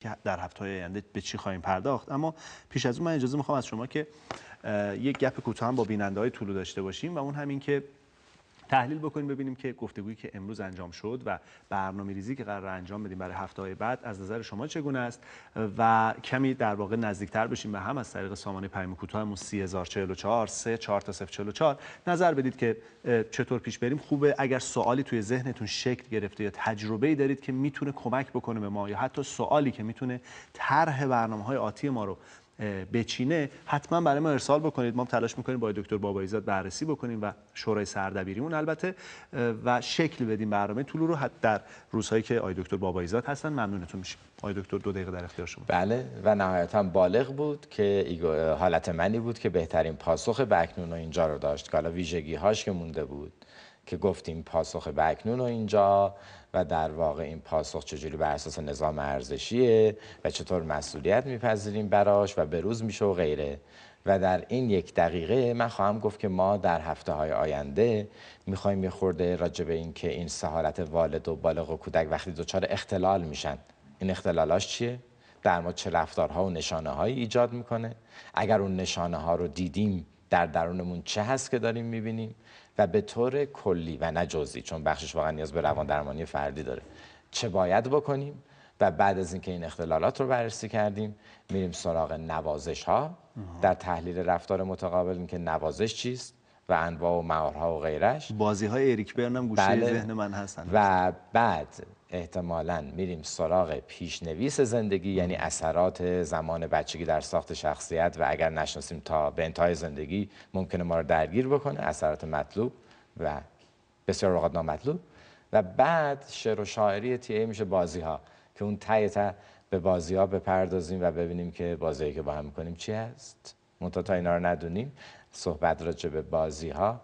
که در هفته های آینده به چی خواهیم پرداخت اما پیش از اون من اجازه میخوام از شما که یک گپ کوتاه با بیننده های طولو داشته باشیم و اون همین که تحلیل بکنیم ببینیم که گفتگویی که امروز انجام شد و برنامه ریزی که قرار انجام بدیم برای هفته های بعد از نظر شما چگونه است و کمی در واقع نزدیکتر بشیم به هم از طریق سامانه پیام کوتاهمون 3044 34044 تا نظر بدید که چطور پیش بریم خوبه اگر سوالی توی ذهنتون شکل گرفته یا تجربه ای دارید که میتونه کمک بکنه به ما یا حتی سوالی که میتونه طرح برنامه های آتی ما رو بچینه حتما برای ما ارسال بکنید ما تلاش میکنیم با دکتر باباییزاد بررسی بکنیم و شورای سردبیریمون البته و شکل بدیم برنامه طول رو حتی در روزهایی که آی دکتر بابایزاد هستن ممنونتون میشیم آی دکتر دو دقیقه در اختیار شما بله و نهایتا بالغ بود که حالت منی بود که بهترین پاسخ به و اینجا رو داشت که حالا ویژگی هاش که مونده بود که گفتیم پاسخ به اکنون و اینجا و در واقع این پاسخ چجوری بر اساس نظام ارزشیه و چطور مسئولیت میپذیریم براش و بروز میشه و غیره و در این یک دقیقه من خواهم گفت که ما در هفته های آینده میخوایم میخورده خورده راجع به این که این سهارت والد و بالغ و کودک وقتی دچار اختلال میشن این اختلالاش چیه؟ در ما چه رفتارها و نشانه هایی ایجاد میکنه؟ اگر اون نشانه ها رو دیدیم در درونمون چه هست که داریم میبینیم و به طور کلی و نه جزئی چون بخشش واقعا نیاز به روان درمانی فردی داره چه باید بکنیم و بعد از اینکه این اختلالات رو بررسی کردیم میریم سراغ نوازش ها در تحلیل رفتار متقابل که نوازش چیست و انواع و معارها و غیرش بازی های اریک برن گوشه بله. ذهن من هستن و بعد احتمالا میریم سراغ پیشنویس زندگی یعنی اثرات زمان بچگی در ساخت شخصیت و اگر نشناسیم تا به انتهای زندگی ممکنه ما رو درگیر بکنه اثرات مطلوب و بسیار اوقات نامطلوب و بعد شعر و شاعری ای میشه بازی ها که اون تایی تا به بازی ها بپردازیم و ببینیم که بازی که با هم میکنیم چی هست منطقه تا اینا رو ندونیم صحبت چه به بازی ها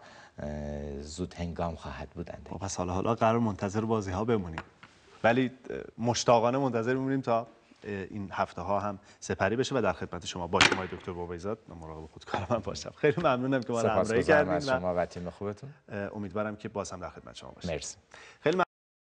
زود هنگام خواهد بودند. خب، پس حالا حالا قرار منتظر بازی ها بمونیم ولی مشتاقانه منتظر میمونیم تا این هفته ها هم سپری بشه و در خدمت شما باشیم آقای دکتر بابایزاد مراقب خودکارم من باشم خیلی ممنونم که ما رو همراهی و شما و تیم خوبتون امیدوارم که باز هم در خدمت شما باشیم مرسی خیلی